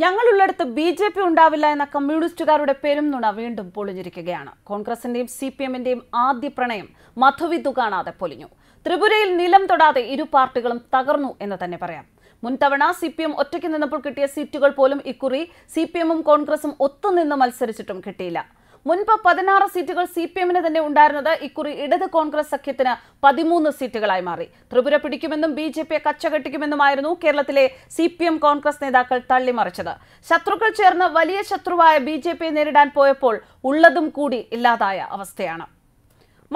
ഞങ്ങളുള്ളിടത്ത് B J P ഉണ്ടാവില്ല എന്ന കമ്മ്യൂണിസ്റ്റുകാരുടെ പേരും നുണ വീണ്ടും പൊളിഞ്ഞിരിക്കുകയാണ് കോൺഗ്രസിന്റെയും സി പി എമ്മിന്റെയും ആദ്യ പ്രണയം മധുവിധു കാണാതെ പൊലിഞ്ഞു ത്രിപുരയിൽ നിലം തൊടാതെ ഇരു പാർട്ടികളും തകർന്നു എന്ന് തന്നെ പറയാം മുൻതവണ സി പി എം ഒറ്റയ്ക്ക് നിന്നപ്പോൾ കിട്ടിയ സീറ്റുകൾ പോലും ഇക്കുറി സി പി എമ്മും കോൺഗ്രസും ഒത്തുനിന്ന് മത്സരിച്ചിട്ടും കിട്ടിയില്ല മുൻപ് പതിനാറ് സീറ്റുകൾ സി പി എമ്മിന് തന്നെ ഉണ്ടായിരുന്നത് ഇക്കുറി ഇടത് കോൺഗ്രസ് സഖ്യത്തിന് പതിമൂന്ന് സീറ്റുകളായി മാറി ത്രിപുര പിടിക്കുമെന്നും ബി ജെ പിയെ കച്ചകെട്ടിക്കുമെന്നുമായിരുന്നു കേരളത്തിലെ സി പി എം കോൺഗ്രസ് നേതാക്കൾ തള്ളിമറിച്ചത് ശത്രുക്കൾ ചേർന്ന് വലിയ ശത്രുവായ ബി ജെ പിയെ നേരിടാൻ പോയപ്പോൾ ഉള്ളതും കൂടി ഇല്ലാതായ അവസ്ഥയാണ്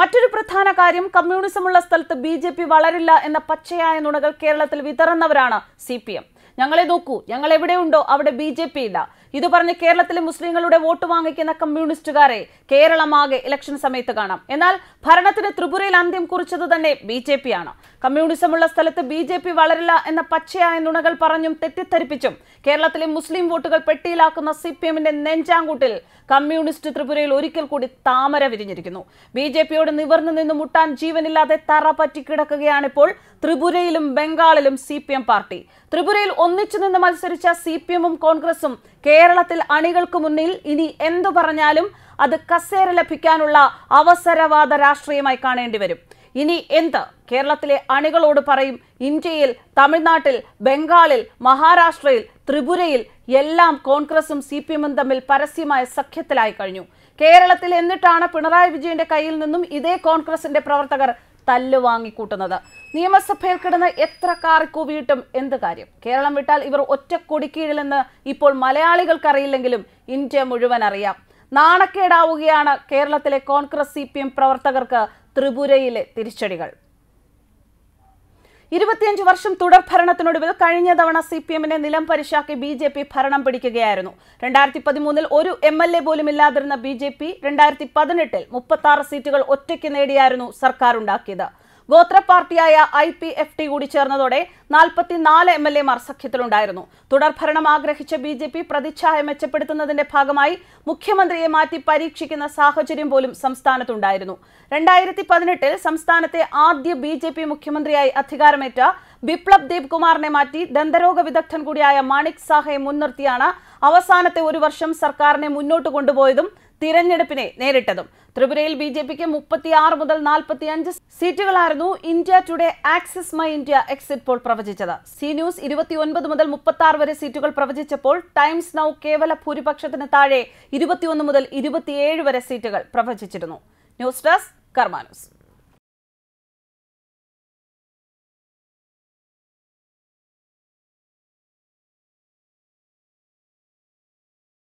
മറ്റൊരു പ്രധാന കാര്യം കമ്മ്യൂണിസമുള്ള സ്ഥലത്ത് ബി ജെ പി വളരില്ല എന്ന പച്ചയായ നുണകൾ കേരളത്തിൽ വിതറുന്നവരാണ് സി പി എം ഞങ്ങളെ നോക്കൂ ഞങ്ങൾ എവിടെയുണ്ടോ അവിടെ ബി ജെ പി ഇല്ല ഇത് പറഞ്ഞ് കേരളത്തിലെ മുസ്ലിങ്ങളുടെ വോട്ട് വാങ്ങിക്കുന്ന കമ്മ്യൂണിസ്റ്റുകാരെ കേരളമാകെ ഇലക്ഷൻ സമയത്ത് കാണാം എന്നാൽ ഭരണത്തിന് ത്രിപുരയിൽ അന്ത്യം കുറിച്ചത് തന്നെ ബി ജെ പി ആണ് കമ്മ്യൂണിസമുള്ള സ്ഥലത്ത് ബി ജെ പി വളരില്ല എന്ന പച്ചയായ നുണകൾ പറഞ്ഞും തെറ്റിദ്ധരിപ്പിച്ചും കേരളത്തിലെ മുസ്ലിം വോട്ടുകൾ പെട്ടിയിലാക്കുന്ന സി പി എമ്മിന്റെ നെഞ്ചാങ്കൂട്ടിൽ കമ്മ്യൂണിസ്റ്റ് ത്രിപുരയിൽ ഒരിക്കൽ കൂടി താമര വിരിഞ്ഞിരിക്കുന്നു ബി ജെ പിയോട് നിവർന്നു നിന്ന് മുട്ടാൻ ജീവനില്ലാതെ തറ പറ്റിക്കിടക്കുകയാണിപ്പോൾ ത്രിപുരയിലും ബംഗാളിലും സി പി എം പാർട്ടി ത്രിപുരയിൽ ഒന്നിച്ചു നിന്ന് മത്സരിച്ച സി പി എമ്മും കോൺഗ്രസും കേരളത്തിൽ അണികൾക്ക് മുന്നിൽ ഇനി എന്തു പറഞ്ഞാലും അത് കസേര ലഭിക്കാനുള്ള അവസരവാദ രാഷ്ട്രീയമായി കാണേണ്ടി വരും ഇനി എന്ത് കേരളത്തിലെ അണികളോട് പറയും ഇന്ത്യയിൽ തമിഴ്നാട്ടിൽ ബംഗാളിൽ മഹാരാഷ്ട്രയിൽ ത്രിപുരയിൽ എല്ലാം കോൺഗ്രസും സി പി എമ്മും തമ്മിൽ പരസ്യമായ സഖ്യത്തിലായി കഴിഞ്ഞു കേരളത്തിൽ എന്നിട്ടാണ് പിണറായി വിജയന്റെ കയ്യിൽ നിന്നും ഇതേ കോൺഗ്രസിന്റെ പ്രവർത്തകർ തല്ല് വാങ്ങിക്കൂട്ടുന്നത് നിയമസഭയിൽ കിടന്ന് എത്ര കാറിക്കൂവിയിട്ടും എന്ത് കാര്യം കേരളം വിട്ടാൽ ഇവർ ഒറ്റ കൊടിക്കീഴിലെന്ന് ഇപ്പോൾ മലയാളികൾക്കറിയില്ലെങ്കിലും ഇന്ത്യ മുഴുവൻ അറിയാം നാണക്കേടാവുകയാണ് കേരളത്തിലെ കോൺഗ്രസ് സി പ്രവർത്തകർക്ക് ത്രിപുരയിലെ തിരിച്ചടികൾ ഇരുപത്തിയഞ്ച് വർഷം തുടർ ഭരണത്തിനൊടുവിൽ കഴിഞ്ഞ തവണ സി പി എമ്മിനെ നിലം പരിശാക്കി ബി ജെ പി ഭരണം പിടിക്കുകയായിരുന്നു രണ്ടായിരത്തി പതിമൂന്നിൽ ഒരു എം എൽ എ പോലും ഇല്ലാതിരുന്ന ബി ജെ പി രണ്ടായിരത്തി പതിനെട്ടിൽ മുപ്പത്തി സീറ്റുകൾ ഒറ്റയ്ക്ക് നേടിയായിരുന്നു സർക്കാർ ഉണ്ടാക്കിയത് ഗോത്ര പാർട്ടിയായ ഐ പി എഫ് ടി കൂടി ചേർന്നതോടെ നാൽപ്പത്തിനാല് എം എൽ മാർ സഖ്യത്തിലുണ്ടായിരുന്നു തുടർഭരണം ആഗ്രഹിച്ച ബി ജെ പി പ്രതിച്ഛായ മെച്ചപ്പെടുത്തുന്നതിന്റെ ഭാഗമായി മുഖ്യമന്ത്രിയെ മാറ്റി പരീക്ഷിക്കുന്ന സാഹചര്യം പോലും സംസ്ഥാനത്തുണ്ടായിരുന്നു രണ്ടായിരത്തി പതിനെട്ടിൽ സംസ്ഥാനത്തെ ആദ്യ ബി ജെ പി മുഖ്യമന്ത്രിയായി അധികാരമേറ്റ ബിപ്ലബ് ദീപ് കുമാറിനെ മാറ്റി ദന്തരോഗ വിദഗ്ധൻ കൂടിയായ മാണിക് സാഹയെ മുൻനിർത്തിയാണ് അവസാനത്തെ ഒരു വർഷം സർക്കാരിനെ മുന്നോട്ട് കൊണ്ടുപോയതും തിരഞ്ഞെടുപ്പിനെ നേരിട്ടതും ത്രിപുരയിൽ ബി ജെ പിക്ക് മുപ്പത്തിയാറ് മുതൽ നാൽപ്പത്തി അഞ്ച് സീറ്റുകളായിരുന്നു India Today Axis My India exit poll പ്രവചിച്ചത് സി ന്യൂസ് ഇരുപത്തിയൊൻപത് മുതൽ മുപ്പത്തി ആറ് വരെ സീറ്റുകൾ പ്രവചിച്ചപ്പോൾ ടൈംസ് നൌ കേവല ഭൂരിപക്ഷത്തിന് താഴെ ഇരുപത്തിയൊന്ന് മുതൽ ഇരുപത്തിയേഴ് വരെ സീറ്റുകൾ പ്രവചിച്ചിരുന്നു ന്യൂസ് ഡെസ്ക് കർമാനൂസ്